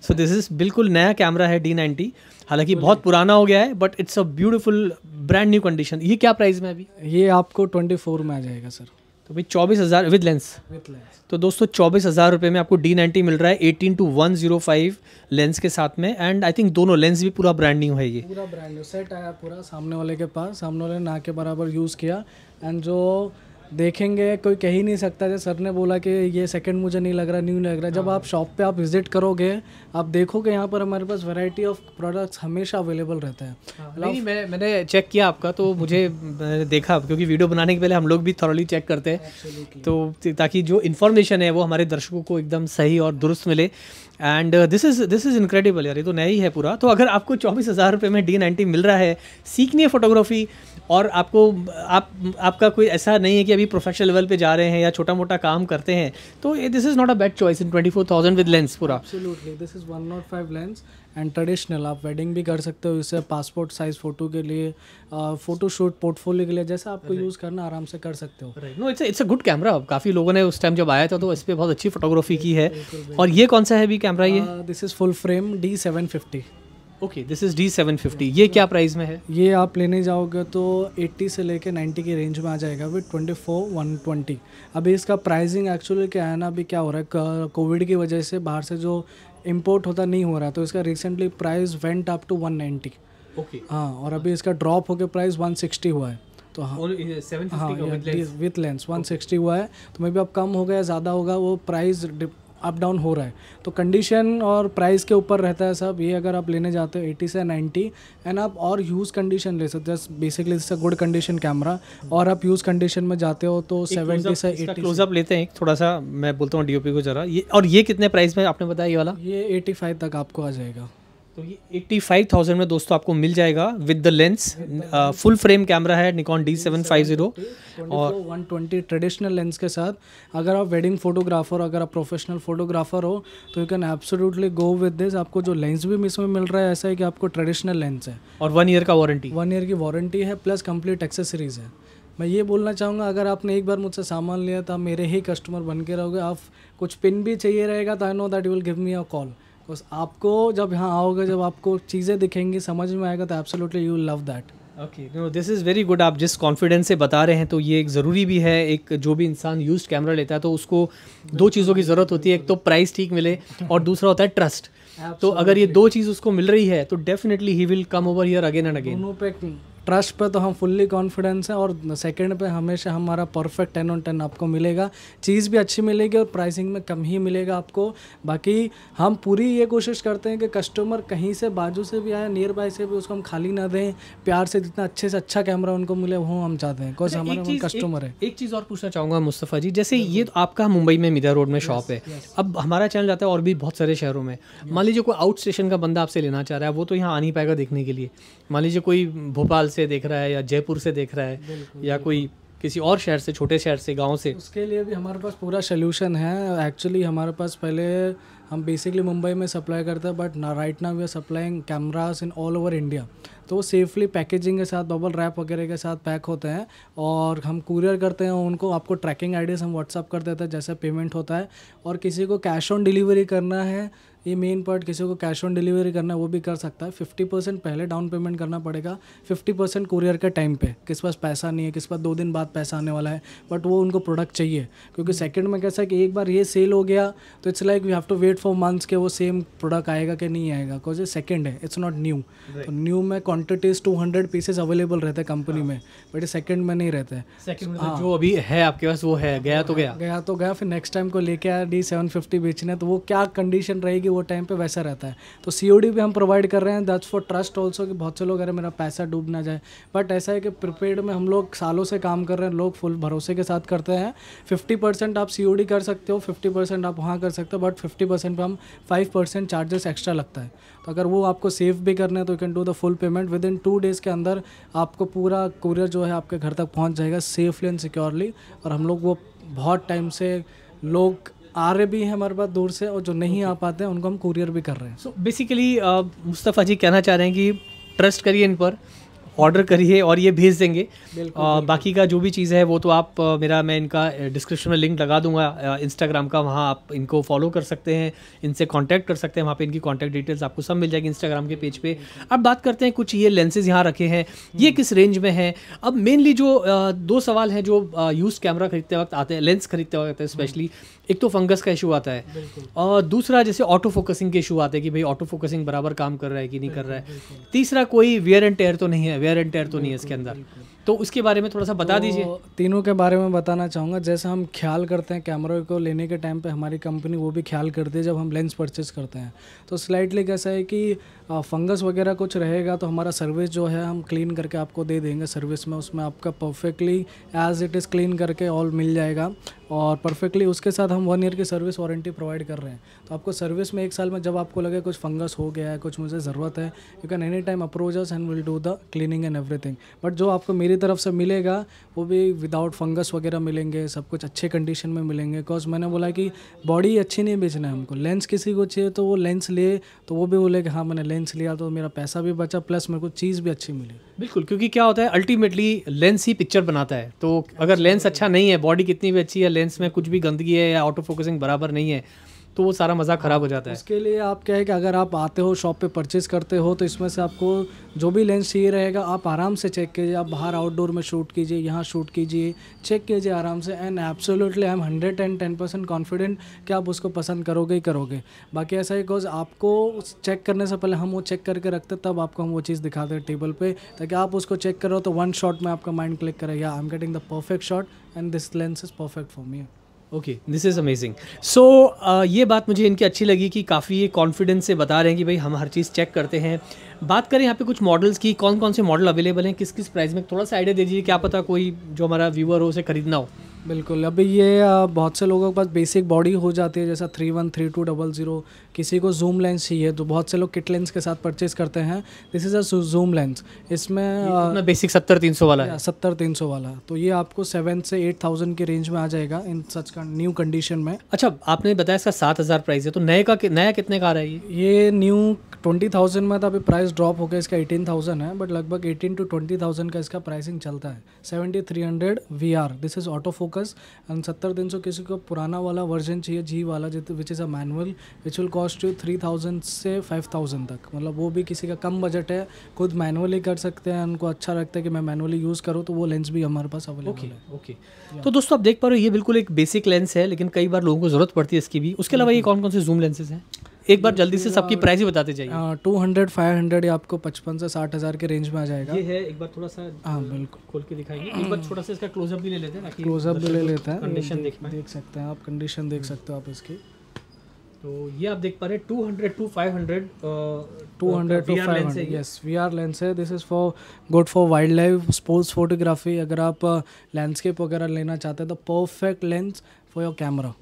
S1: सो दिस इज़ बिल्कुल नया कैमरा है डी नाइनटी हालांकि बहुत पुराना हो गया है but it's a beautiful brand new condition ये क्या प्राइस में अभी ये आपको ट्वेंटी
S2: फोर में आ जाएगा सर
S1: तो भाई चौबीस हज़ार विद लेंस तो दोस्तों चौबीस हज़ार रुपये में आपको डी नाइन्टी मिल रहा है eighteen to one zero five lens के साथ में एंड आई थिंक दोनों लेंस भी पूरा ब्रांड न्यू है ये
S2: पूरा ब्रांड न्यू सेट आया पूरा सामने वाले के पास सामने वाले ना के बराबर यूज़ किया एंड जो देखेंगे कोई कह ही नहीं सकता जैसे सर ने बोला कि ये सेकंड मुझे नहीं लग रहा न्यू लग रहा जब हाँ। आप शॉप पे आप विजिट करोगे आप देखोगे यहाँ पर हमारे पास वैरायटी ऑफ प्रोडक्ट्स हमेशा अवेलेबल रहते हैं हाँ। नहीं मैं
S1: मैंने चेक किया आपका तो मुझे देखा क्योंकि वीडियो बनाने के पहले हम लोग भी थॉरली चेक करते
S2: हैं
S1: तो ताकि जो इन्फॉर्मेशन है वो हमारे दर्शकों को एकदम सही और दुरुस्त मिले and this is this is incredible यार ये तो नया ही है पूरा तो अगर आपको चौबीस हज़ार रुपये में डी नाइन्टी मिल रहा है सीखनी है फोटोग्राफी और आपको आप आपका कोई ऐसा नहीं है कि अभी प्रोफेशनल लेवल पे जा रहे हैं या छोटा मोटा काम करते हैं तो this is not a bad choice in twenty four
S2: thousand with lens पूरा this is one not five lens and traditional आप वेडिंग भी कर सकते हो इससे पासपोर्ट साइज़ फ़ोटो के लिए फोटोशूट पोर्टफोलियो के लिए जैसा आपको यूज़ करना आराम से कर सकते हो
S1: no it's it's a good camera काफ़ी लोगों ने उस टाइम जब आया था तो इस पर बहुत अच्छी फोटोग्राफी की है
S2: और ये कौन सा है भी कैमरा ये this is full frame D seven fifty okay this is D seven fifty ये क्या प्राइस में है ये आप लेने जाओगे तो एट्टी से लेके नाइन्टी की रेंज में आ जाएगा विद वन ट्वेंटी अभी इसका प्राइसिंग एक्चुअली क्या है ना अभी क्या हो रहा है कोविड की वजह से बाहर से जो इम्पोर्ट होता नहीं हो रहा तो इसका recently price went up to ninety okay हाँ और अभी इसका ड्रॉप होकर प्राइस वन सिक्सटी हुआ है तो हाँ हाँ विथ लेंस वन सिक्सटी हुआ है तो मे भी अब कम हो गया ज़्यादा होगा वो प्राइस अप डाउन हो रहा है तो कंडीशन और प्राइस के ऊपर रहता है सब ये अगर आप लेने जाते हो एटी से नाइन्टी एंड आप और यूज़ कंडीशन ले सकते हो बेसिकली इस गुड कंडीशन कैमरा और आप यूज़ कंडीशन में जाते हो तो सेवेंटी से एटी क्लोजअप
S1: लेते हैं थोड़ा सा मैं बोलता हूँ डी को ज़रा ये और ये कितने प्राइस में आपने बताया ये वाला ये एटी फाइव तक आपको आ जाएगा तो ये एट्टी फाइव थाउजेंड में दोस्तों आपको मिल
S2: जाएगा with the lens full frame camera है Nikon D seven five zero और वन ट्वेंटी ट्रेडिशनल लेंस के साथ अगर आप वेडिंग फोटोग्राफर अगर आप प्रोफेशनल फोटोग्राफर हो तो you can absolutely go with this आपको जो लेंस भी इसमें मिल रहा है ऐसा है कि आपको ट्रेडिशनल लेंस है और वन ईयर का वारंटी वन ईयर की वारंटी है प्लस कंप्लीट एक्सेसरीज है मैं ये बोलना चाहूँगा अगर आपने एक बार मुझसे सामान लिया तो मेरे ही कस्टमर बन के रहोगे आप कुछ पिन भी चाहिए रहेगा तो I know that you will give me a call बस आपको जब यहाँ आओगे जब आपको चीज़ें दिखेंगी समझ में आएगा तो absolutely you love that okay
S1: no this is very good आप जिस कॉन्फिडेंस से बता रहे हैं तो ये एक ज़रूरी भी है एक जो भी इंसान यूज कैमरा लेता है तो उसको दो चीज़ों की ज़रूरत होती है एक तो प्राइस ठीक मिले और दूसरा होता है ट्रस्ट तो अगर ये दो चीज़ उसको मिल रही है तो definitely he will
S2: come over here again and again trust पे तो हम फुल्ली कॉन्फिडेंस हैं और सेकंड पे हमेशा हमारा परफेक्ट टेन ऑन टेन आपको मिलेगा चीज़ भी अच्छी मिलेगी और प्राइसिंग में कम ही मिलेगा आपको बाकी हम पूरी ये कोशिश करते हैं कि कस्टमर कहीं से बाजू से भी आए नियर बाय से भी उसको हम खाली ना दें प्यार से जितना अच्छे से अच्छा कैमरा उनको मिले वो हम चाहते हैं बिकॉज हमारे कस्टमर है
S1: एक चीज़ और पूछना चाहूँगा मुस्तफ़ा जी जैसे ये तो आपका मुंबई में मीरा रोड में शॉप है अब हमारा चैनल जाता है और भी बहुत सारे शहरों में मान लीजिए कोई आउट स्टेशन का बंदा आपसे लेना चाह रहा है वो तो यहाँ आ नहीं पाएगा देखने के लिए मान लीजिए कोई भोपाल से से देख रहा है या जयपुर से देख रहा है या कोई किसी और शहर से छोटे शहर से गांव से
S2: उसके लिए भी हमारे पास पूरा सोल्यूशन है एक्चुअली हमारे पास पहले हम बेसिकली मुंबई में सप्लाई करते हैं बट ना right now we are supplying cameras in all over India तो वो सेफली पैकेजिंग के साथ बबल रैप वगैरह के साथ पैक होते हैं और हम कुरियर करते हैं उनको आपको ट्रैकिंग आईडीज हम व्हाट्सअप कर देते हैं जैसे पेमेंट होता है और किसी को कैश ऑन डिलीवरी करना है ये मेन पार्ट किसी को कैश ऑन डिलीवरी करना है वो भी कर सकता है फिफ्टी परसेंट पहले डाउन पेमेंट करना पड़ेगा फिफ्टी परसेंट कुरियर के टाइम पे किस पास पैसा नहीं है किस पास दो दिन बाद पैसा आने वाला है बट वो उनको प्रोडक्ट चाहिए क्योंकि सेकेंड हम्म। में कैसा है कि एक बार ये सेल हो गया तो it's like we have to wait for months के वो सेम प्रोडक्ट आएगा कि नहीं आएगा बिकॉज ये सेकेंड है इट्स नॉट न्यू तो न्यू में quantities two hundred pieces available रहते हैं कंपनी हाँ। में बट ये सेकेंड में नहीं रहते हैं तो हाँ। जो
S1: अभी है आपके पास वो है गया तो हाँ, गया
S2: गया तो गया फिर नेक्स्ट टाइम को लेके आया डी सेवन फिफ्टी बेचने तो वो क्या कंडीशन रहेगी वो वो टाइम पे वैसा रहता है तो सी भी हम प्रोवाइड कर रहे हैं दैट्स फॉर ट्रस्ट ऑल्सो कि बहुत से लोग अरे मेरा पैसा डूब ना जाए बट ऐसा है कि प्रिपेड में हम लोग सालों से काम कर रहे हैं लोग फुल भरोसे के साथ करते हैं फिफ्टी परसेंट आप सी कर सकते हो फिफ्टी परसेंट आप वहाँ कर सकते हो बट फिफ्टी परसेंट पर हम फाइव परसेंट चार्जेस एक्स्ट्रा लगता है तो अगर वो आपको सेव भी करना है तो you can do the full payment within two days के अंदर आपको पूरा कुरियर जो है आपके घर तक पहुँच जाएगा सेफली एंड सिक्योरली और हम लोग वो बहुत टाइम से लोग आ रहे भी हैं हमारे पास दूर से और जो नहीं okay. आ पाते हैं उनको हम कुरियर भी कर रहे हैं सो
S1: बेसिकली मुस्तफ़ा जी कहना चाह रहे हैं कि ट्रस्ट करिए इन पर ऑर्डर करिए और ये भेज देंगे आ, बाकी का जो भी चीज़ है वो तो आप मेरा मैं इनका डिस्क्रिप्शन में लिंक लगा दूंगा इंस्टाग्राम का वहाँ आप इनको फॉलो कर सकते हैं इनसे कॉन्टैक्ट कर सकते हैं वहाँ पर इनकी कॉन्टैक्ट डिटेल्स आपको सब मिल जाएगी इंस्टाग्राम के पेज पर अब बात करते हैं कुछ ये लेंसेज यहाँ रखे हैं ये हम्म। किस रेंज में है अब मेनली जो दो सवाल हैं जो यूज़ कैमरा खरीदते वक्त आते हैं लेंस खरीदते वक्त आते हैं स्पेशली हम्म। एक तो फंगस का इशू आता है और दूसरा जैसे ऑटो फोकसिंग के इशू आते हैं कि भाई ऑटो फोकसिंग बराबर काम कर रहा है कि नहीं कर रहा है तीसरा कोई वेयर एंड टेयर तो नहीं है वेयर एंड टेयर तो नहीं है इसके अंदर तो उसके बारे में थोड़ा सा बता तो दीजिए
S2: तीनों के बारे में बताना चाहूँगा जैसे हम ख्याल करते हैं कैमरे को लेने के टाइम पे हमारी कंपनी वो भी ख्याल करती है जब हम लेंस परचेज करते हैं तो स्लाइटली कैसा है कि फंगस वगैरह कुछ रहेगा तो हमारा सर्विस जो है हम क्लीन करके आपको दे देंगे सर्विस में उसमें आपका perfectly as it is clean करके ऑल मिल जाएगा और परफेक्टली उसके साथ हम वन ईयर की सर्विस वारंटी प्रोवाइड कर रहे हैं तो आपको सर्विस में एक साल में जब आपको लगे कुछ फंगस हो गया है कुछ मुझे ज़रूरत है you can any time approach and will do the cleaning and everything but जो आपको मेरी तरफ से मिलेगा वो भी विदाउट फंगस वगैरह मिलेंगे सब कुछ अच्छे कंडीशन में मिलेंगे बिकॉज मैंने बोला कि बॉडी अच्छी नहीं बेचना है हमको लेंस किसी को चाहिए तो वो लेंस ले तो वो भी बोले कि हाँ मैंने लेंस लिया तो मेरा पैसा भी बचा प्लस मेरे को चीज़ भी अच्छी मिली
S1: बिल्कुल क्योंकि क्या होता है अल्टीमेटली लेंस ही पिक्चर बनाता है तो अगर लेंस अच्छा नहीं है बॉडी कितनी भी अच्छी है लेंस में कुछ भी गंदगी है या ऑटो फोकसिंग बराबर नहीं है तो वो सारा मज़ा ख़राब हो जाता है इसके
S2: लिए आप क्या है कि अगर आप आते हो शॉप पे परचेज़ करते हो तो इसमें से आपको जो भी लेंस चाहिए रहेगा आप आराम से चेक कीजिए आप बाहर आउटडोर में शूट कीजिए यहाँ शूट कीजिए चेक कीजिए आराम से and absolutely I am hundred and ten percent confident कि आप उसको पसंद करोगे ही करोगे बाकी ऐसा ही बिकॉज आपको चेक करने से पहले हम वो चेक करके रखते तब आपको हम वो चीज़ दिखाते हैं टेबल पर ताकि आप उसको चेक करो तो वन शॉट में आपका माइंड क्लिक करेगा I am getting the perfect shot and this lens is perfect for me
S1: okay this is amazing so ये बात मुझे इनकी अच्छी लगी कि काफ़ी ये कॉन्फिडेंस से बता रहे हैं कि भाई हम हर चीज़ चेक करते हैं बात करें यहाँ पे कुछ मॉडल्स की कौन कौन से मॉडल अवेलेबल हैं किस किस प्राइस में थोड़ा सा आइडिया दे दीजिए क्या पता कोई जो हमारा व्यूअर हो उसे
S2: खरीदना हो बिल्कुल अभी ये बहुत से लोगों के पास बेसिक बॉडी हो जाती है जैसा three one three two double zero किसी को जूम लेंस चाहिए तो बहुत से लोग किट लेंस के साथ परचेज करते हैं this is a zoom lens इसमें बेसिक सत्तर तीन सौ वाला है सत्तर तीन सौ वाला तो ये आपको सेवन से एट थाउजेंड के रेंज में आ जाएगा इन सच न्यू कंडीशन में अच्छा
S1: आपने बताया इसका सात हज़ार प्राइस है
S2: तो नए का नया कितने का आ रहा है ये न्यू ट्वेंटी थाउजेंड में तो अभी प्राइस ड्रॉप हो गया इसका एटीन थाउजेंड है बट लगभग एटीन टू ट्वेंटी थाउजेंड का इसका प्राइसिंग चलता है seventy three hundred we are this is auto focus and सत्तर तीन सौ किसी को पुराना वाला वर्जन चाहिए जी वाला which is a manual which will cost you three thousand से फाइव थाउजेंड तक मतलब वो भी किसी का कम बजट है खुद मैनुअली कर सकते हैं उनको अच्छा लगता है कि मैं मैनुअली यूज़ करूँ तो वो लेंस भी हमारे पास अवेलेबल ओके ओके
S1: तो दोस्तों आप देख पा रहे हो ये बिल्कुल एक बेसिक लेंस है लेकिन कई बार लोगों को ज़रूरत पड़ती है इसकी भी उसके अलावा ये mm-hmm. कौन कौन से जूम
S2: लेंसेज हैं एक बार जल्दी से सबकी प्राइस ही बताते जाइए टू हंड्रेड फाइव हंड्रेड आपको पचपन से साठ हज़ार के रेंज में आ जाएगा ये है एक बार थोड़ा सा हाँ बिल्कुल खोल के दिखाएंगे एक बार
S1: छोटा सा इसका क्लोजअप भी ले लेते हैं
S2: क्लोजअप भी मतलब ले लेते हैं कंडीशन देख सकते हैं आप कंडीशन देख हम्म। सकते हो आप इसकी
S1: तो ये आप देख पा रहे two hundred to five hundred two hundred to five hundred yes
S2: we are lens है this is for good for wildlife sports photography अगर आप लैंडस्केप वगैरह लेना चाहते हैं तो perfect lens for your camera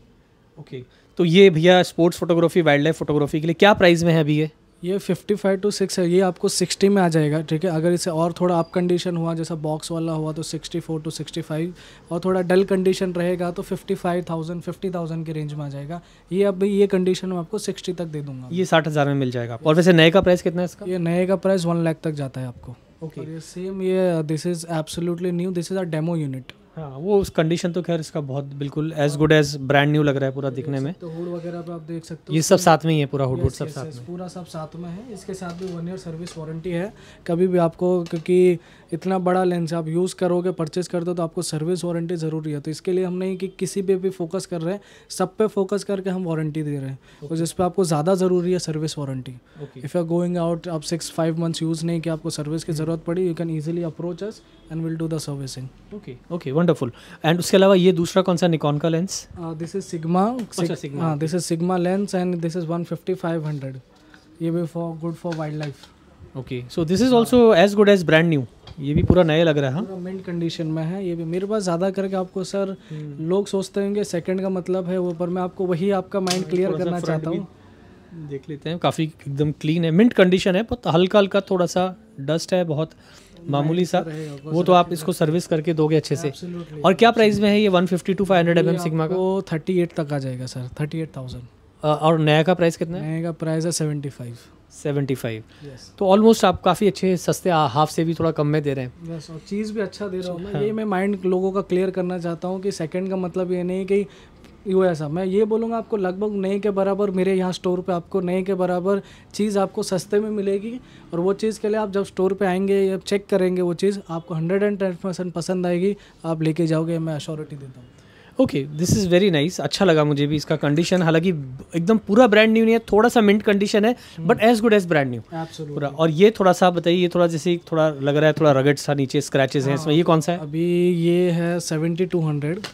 S2: okay तो ये भैया sports
S1: photography wildlife photography के लिए क्या प्राइस में है अभी ये
S2: ये फाइव टू सिक्स है ये आपको सिक्सटी में आ जाएगा ठीक है अगर इसे और थोड़ा अप कंडीशन हुआ जैसा बॉक्स वाला हुआ तो sixty four to sixty five और थोड़ा डल कंडीशन रहेगा तो fifty five thousand fifty thousand के रेंज में आ जाएगा ये अब ये कंडीशन में आपको सिक्सटी तक दे दूंगा
S1: ये साठ हज़ार में मिल जाएगा और वैसे नए
S2: का प्राइस कितना है इसका ये नए का प्राइस वन लाख तक जाता है आपको ओके okay. सेम ये this is absolutely new this is a demo unit हाँ वो
S1: उस कंडीशन तो खैर इसका बहुत बिल्कुल as good as brand new लग रहा है पूरा दिखने में
S2: तो हुड वगैरह पे आप देख सकते हो ये सब साथ में ही है पूरा हुड सब साथ में पूरा सब साथ में है इसके साथ भी वन ईयर सर्विस वारंटी है कभी भी आपको क्योंकि इतना बड़ा लेंस आप यूज़ करोगे परचेज़ करते हो तो आपको सर्विस वारंटी ज़रूरी है तो इसके लिए हम नहीं कि किसी पे भी फोकस कर रहे हैं सब पे फोकस करके हम वारंटी दे रहे हैं okay. तो जिस पे आपको ज़्यादा ज़रूरी है service warranty if you are going out आप सिक्स फाइव मंथ्स यूज़ नहीं किया आपको सर्विस की hmm. ज़रूरत पड़ी you can easily approach us and will do the servicing okay okay wonderful and उसके अलावा ये दूसरा कौन सा निकॉन का लेंस दिस इज सिग्मा हाँ this is Sigma lens and this is one fifty five hundred ये भी for good for wildlife
S1: okay so this is also as good as brand new ये भी पूरा नया लग रहा
S2: है मिंट हाँ? कंडीशन में है ये भी मेरे पास ज़्यादा करके आपको सर हम्म। लोग सोचते होंगे सेकंड का मतलब है वो पर मैं आपको वही आपका माइंड क्लियर करना चाहता हूँ
S1: देख लेते हैं काफ़ी एकदम क्लीन है मिंट कंडीशन है बहुत हल्का हल्का थोड़ा सा डस्ट है बहुत मामूली सा वो तो आप इसको सर्विस करके दोगे अच्छे से और क्या प्राइस में है ये 150 to five hundred M Sigma
S2: का वो एट तक आ जाएगा सर थाउजेंड
S1: और नया का प्राइस कितना है नया का प्राइस है फाइव सेवेंटी फाइव तो ऑलमोस्ट आप काफ़ी अच्छे सस्ते हाफ से भी थोड़ा कम में दे रहे हैं
S2: यस और चीज़ भी अच्छा दे रहा हूँ हाँ. ये मैं माइंड लोगों का क्लियर करना चाहता हूँ कि सेकंड का मतलब ये नहीं कि यू ऐसा मैं ये बोलूँगा आपको लगभग नए के बराबर मेरे यहाँ स्टोर पे आपको नए के बराबर चीज़ आपको सस्ते में मिलेगी और वो चीज़ के लिए आप जब स्टोर पे आएंगे या चेक करेंगे वो चीज़ आपको हंड्रेड एंड टेन परसेंट पसंद आएगी आप लेके जाओगे मैं अश्योरिटी देता हूँ
S1: okay this is very nice अच्छा लगा मुझे भी इसका कंडीशन हालांकि एकदम पूरा ब्रांड न्यू नहीं है थोड़ा सा मिंट कंडीशन है but as good as brand new पूरा और ये थोड़ा सा बताइए ये थोड़ा जैसे थोड़ा लग रहा है थोड़ा रगड़ सा नीचे स्क्रैचेस हैं इसमें हाँ, ये कौन सा है अभी ये है seventy two
S2: hundred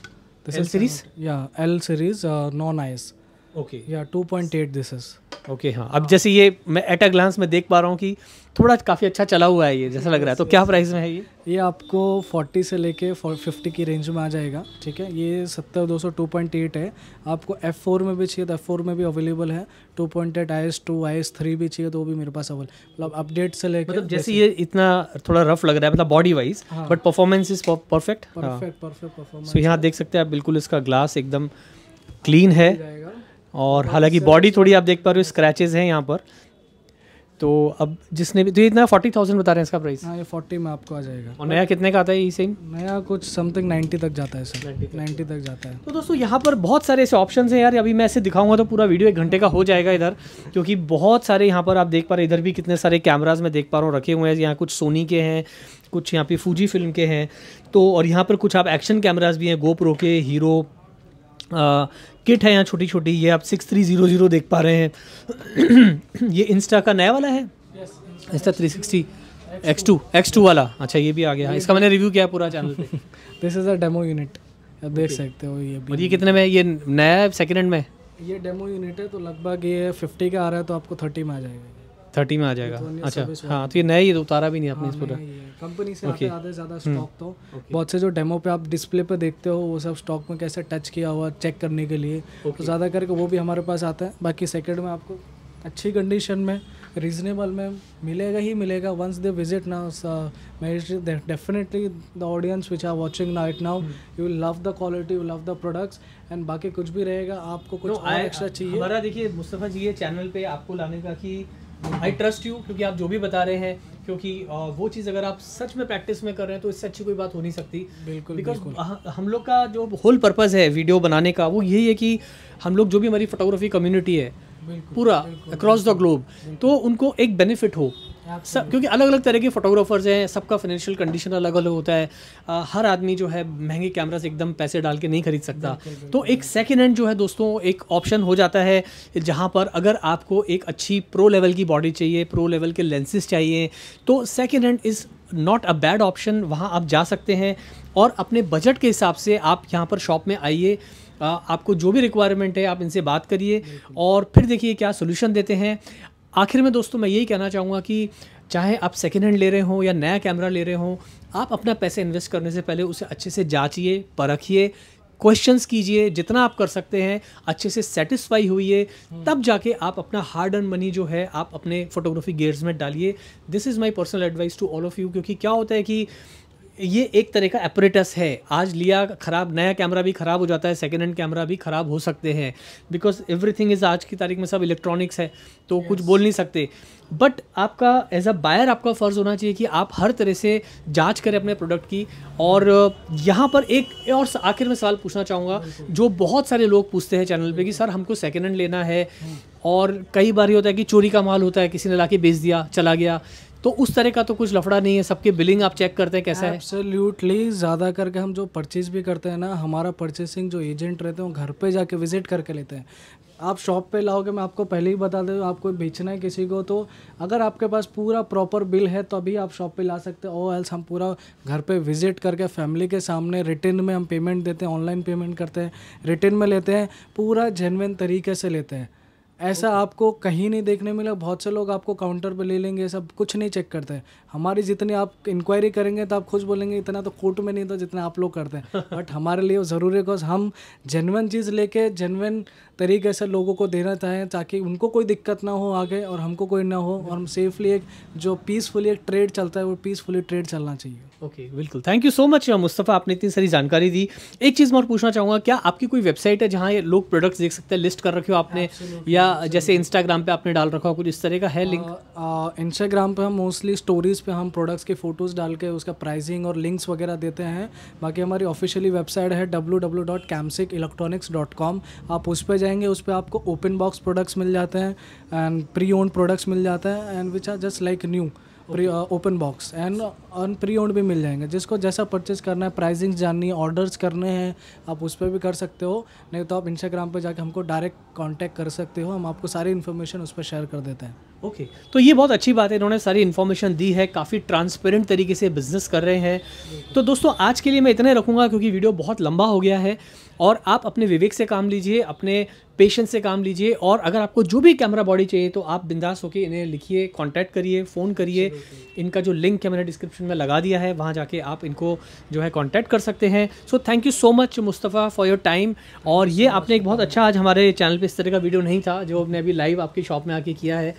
S2: L series या L series non ice okay या two point eight this is
S1: okay हाँ अब जैसे ये मैं एट अ ग्लांस में देख पा रहा हूँ कि थोड़ा काफ़ी अच्छा चला हुआ है ये जैसा लग रहा है तो क्या प्राइस में है
S2: ये ये आपको 40 से लेके 50 की रेंज में आ जाएगा ठीक है ये सत्तर दो सौ टू पॉइंट एट है आपको एफ़ फोर में भी चाहिए तो एफ़ फोर में भी अवेलेबल है 2.8 point eight I S two I भी चाहिए तो वो भी मेरे पास अवेल मतलब अपडेट से लेकर मतलब जैसे ये
S1: इतना थोड़ा रफ लग रहा है मतलब body wise but performance is perfect perfect perfect performance so यहाँ देख सकते हैं आप बिल्कुल इसका ग्लास एकदम क्लीन है और हालांकि बॉडी थोड़ी आप देख पा रहे हो स्क्रैचेज हैं यहाँ पर तो अब जिसने भी तो ये इतना फोर्टी थाउजेंड बता रहे हैं इसका प्राइस हाँ ये फोर्टी में आपको आ जाएगा और नया
S2: कितने का आता है ये सेम नया कुछ समथिंग नाइन्टी तक जाता है सर नाइन्टी तक जाता है
S1: तो दोस्तों यहाँ पर बहुत सारे ऐसे ऑप्शन हैं यार अभी मैं ऐसे दिखाऊंगा तो पूरा वीडियो एक घंटे का हो जाएगा इधर क्योंकि बहुत सारे यहाँ पर आप देख पा रहे इधर भी कितने सारे कैमराज मैं देख पा रहा हूँ रखे हुए हैं यहाँ कुछ सोनी के हैं कुछ यहाँ पे फूजी फिल्म के हैं तो और यहाँ पर कुछ आप एक्शन कैमराज भी हैं गोप्रो के हीरो किट है यहाँ छोटी छोटी ये आप सिक्स थ्री ज़ीरो ज़ीरो देख पा रहे हैं [clears throat] ये इंस्टा का नया वाला है Insta three sixty X two X two वाला अच्छा ये भी आ गया इसका मैंने रिव्यू किया पूरा channel
S2: this is a demo unit आप देख सकते हो ये और ये कितने में
S1: ये नया है सेकेंड हैंड में
S2: ये डेमो यूनिट है तो लगभग ये फिफ्टी का आ रहा है तो आपको थर्टी में आ जाएगा
S1: थर्टी में आ जाएगा तो अच्छा हाँ तो ये नया ही उतारा भी
S2: नहीं आपने इस पूरा हाँ, कंपनी से okay. आते ज़्यादा स्टॉक तो okay. बहुत से जो डेमो पे आप डिस्प्ले पे देखते हो वो सब स्टॉक में कैसे टच किया हुआ चेक करने के लिए तो okay. तो ज़्यादा करके वो भी हमारे पास आता है बाकी सेकेंड में आपको अच्छी कंडीशन में रीजनेबल में मिलेगा ही मिलेगा once they visit now definitely the audience which are watching ना it now you love the quality you love the products and बाकी कुछ भी रहेगा आपको कुछ no, एक्स्ट्रा चाहिए हमारा
S1: देखिए मुस्तफ़ा जी ये चैनल पे आपको लाने का कि आई ट्रस्ट यू क्योंकि आप जो भी बता रहे हैं क्योंकि वो चीज़ अगर आप सच में प्रैक्टिस में कर रहे हैं तो इससे अच्छी कोई बात हो नहीं सकती बिल्कुल बिकॉज हम लोग का जो होल पर्पज़ है वीडियो बनाने का वो यही है कि हम लोग जो भी हमारी फोटोग्राफी कम्युनिटी है पूरा अक्रॉस द ग्लोब तो उनको एक बेनिफिट हो सब क्योंकि अलग अलग तरह के फोटोग्राफर्स हैं सबका फाइनेंशियल कंडीशन अलग अलग होता है आ, हर आदमी जो है महंगे कैमरा से एकदम पैसे डाल के नहीं खरीद सकता तो एक सेकेंड हैंड जो है दोस्तों एक ऑप्शन हो जाता है जहाँ पर अगर आपको एक अच्छी प्रो लेवल की बॉडी चाहिए प्रो लेवल के लेंसेज चाहिए तो second hand is not a bad option वहाँ आप जा सकते हैं और अपने बजट के हिसाब से आप यहाँ पर शॉप में आइए आपको जो भी रिक्वायरमेंट है आप इनसे बात करिए और फिर देखिए क्या सोल्यूशन देते हैं आखिर में दोस्तों मैं यही कहना चाहूँगा कि चाहे आप सेकेंड हैंड ले रहे हों या नया कैमरा ले रहे हों आप अपना पैसे इन्वेस्ट करने से पहले उसे अच्छे से जाँचिए परखिए क्वेश्चंस कीजिए जितना आप कर सकते हैं अच्छे से सेटिस्फाई हुई हम्म। तब जाके आप अपना हार्ड अर्न मनी जो है आप अपने फोटोग्राफी गेयर्स में डालिए this is my personal advice to all of you क्योंकि क्या होता है कि ये एक तरह का एपरेटस है आज लिया ख़राब नया कैमरा भी ख़राब हो जाता है सेकेंड हैंड कैमरा भी ख़राब हो सकते हैं बिकॉज एवरीथिंग इज़ आज की तारीख में सब इलेक्ट्रॉनिक्स है तो yes. कुछ बोल नहीं सकते बट आपका एज अ बायर आपका फ़र्ज़ होना चाहिए कि आप हर तरह से जांच करें अपने प्रोडक्ट की और यहाँ पर एक और आखिर में सवाल पूछना चाहूँगा जो बहुत सारे लोग पूछते हैं चैनल पे कि सर हमको सेकेंड हैंड लेना है हम्म। और कई बार ये होता है कि चोरी का माल होता है किसी ने ला बेच दिया चला गया तो उस तरह का तो कुछ लफड़ा नहीं है सबके बिलिंग आप चेक करते हैं कैसा
S2: Absolutely, है ज़्यादा करके हम जो परचेज भी करते हैं ना हमारा परचेसिंग जो एजेंट रहते हैं वो घर पे जाके विजिट करके लेते हैं आप शॉप पे लाओगे मैं आपको पहले ही बता दें आपको बेचना है किसी को तो अगर आपके पास पूरा प्रॉपर बिल है तो अभी आप शॉप पे ला सकते हो एल्स हम पूरा घर पे विजिट करके फैमिली के सामने रिटर्न में हम पेमेंट देते हैं ऑनलाइन पेमेंट करते हैं रिटर्न में लेते हैं पूरा जेनविन तरीके से लेते हैं ऐसा okay. आपको कहीं नहीं देखने मिला बहुत से लोग आपको काउंटर पर ले लेंगे सब कुछ नहीं चेक करते हैं हमारी जितनी आप इंक्वायरी करेंगे तो आप खुद बोलेंगे इतना तो कोर्ट में नहीं था जितना आप लोग करते हैं बट [laughs] हमारे लिए वो ज़रूरी है बिकॉज हम जेनवन चीज़ लेके जेनवन तरीके से लोगों को देना चाहें ताकि उनको कोई दिक्कत ना हो आगे और हमको कोई ना हो और हम सेफली एक जो पीसफुली एक ट्रेड चलता है वो पीसफुली ट्रेड चलना चाहिए ओके बिल्कुल
S1: thank you so much Mustafa आपने इतनी सारी जानकारी दी एक चीज़ मैं और पूछना चाहूँगा क्या आपकी कोई वेबसाइट है जहाँ ये लोग प्रोडक्ट्स देख सकते हैं लिस्ट कर रखे हो आपने या जैसे इंस्टाग्राम पे आपने डाल रखा हो कुछ इस तरह का है
S2: लिंक इंस्टाग्राम पे हम मोस्टली स्टोरीज पे हम प्रोडक्ट्स के फोटोज़ डाल के उसका प्राइसिंग और लिंक्स वगैरह देते हैं बाकी हमारी ऑफिशियली वेबसाइट है W W dot Camsik electronics dot com आप उस पर जाएंगे उस पर आपको ओपन बॉक्स प्रोडक्ट्स मिल जाते हैं एंड प्री ओन्ड प्रोडक्ट्स मिल जाते हैं and which are just like new pre open box and un pre owned भी मिल जाएंगे जिसको जैसा परचेज करना है प्राइसिंग जाननी है ऑर्डर्स करने हैं आप उस पर भी कर सकते हो नहीं तो आप इंस्टाग्राम पर जाकर हमको डायरेक्ट कॉन्टैक्ट कर सकते हो हम आपको सारी इन्फॉर्मेशन उस पर शेयर कर देते हैं
S1: ओके okay. तो ये बहुत अच्छी बात है इन्होंने सारी इन्फॉर्मेशन दी है काफ़ी ट्रांसपेरेंट तरीके से बिजनेस कर रहे हैं तो दोस्तों आज के लिए मैं इतने रखूँगा क्योंकि वीडियो बहुत लंबा हो गया है और आप अपने विवेक से काम लीजिए अपने पेशेंस से काम लीजिए और अगर आपको जो भी कैमरा बॉडी चाहिए तो आप बिंदास होकर इन्हें लिखिए कांटेक्ट करिए फ़ोन करिए इनका जो लिंक है मैंने डिस्क्रिप्शन में लगा दिया है वहाँ जाके आप इनको जो है कांटेक्ट कर सकते हैं so thank you so much Mustafa for your time और ये आपने एक बहुत अच्छा आज हमारे चैनल पर इस तरह का वीडियो नहीं था जो मैंने अभी लाइव आपकी शॉप में आके किया है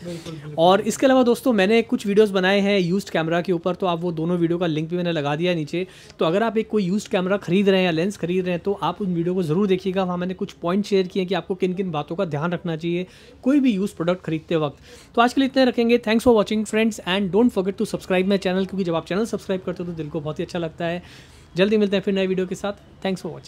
S1: और इसके अलावा दोस्तों मैंने कुछ वीडियोज़ बनाए हैं यूज कैमरा के ऊपर तो आप वो दोनों वीडियो का लिंक भी मैंने लगा दिया नीचे तो अगर आप एक कोई यूज कैमरा खरीद रहे हैं या लेंस खरीद रहे हैं तो आप उन वीडियो को ज़रूर देखिएगा वहाँ मैंने कुछ पॉइंट शेयर किए कि आपको किन किन बातों का ध्यान रखना चाहिए कोई भी यूज़ प्रोडक्ट खरीदते वक्त तो आज के लिए इतने रखेंगे thanks for watching friends and don't forget to subscribe my channel क्योंकि जब आप चैनल सब्सक्राइब करते हो तो दिल को बहुत ही अच्छा लगता है जल्दी मिलते हैं फिर नए वीडियो के साथ थैंक्स फॉर वॉचिंग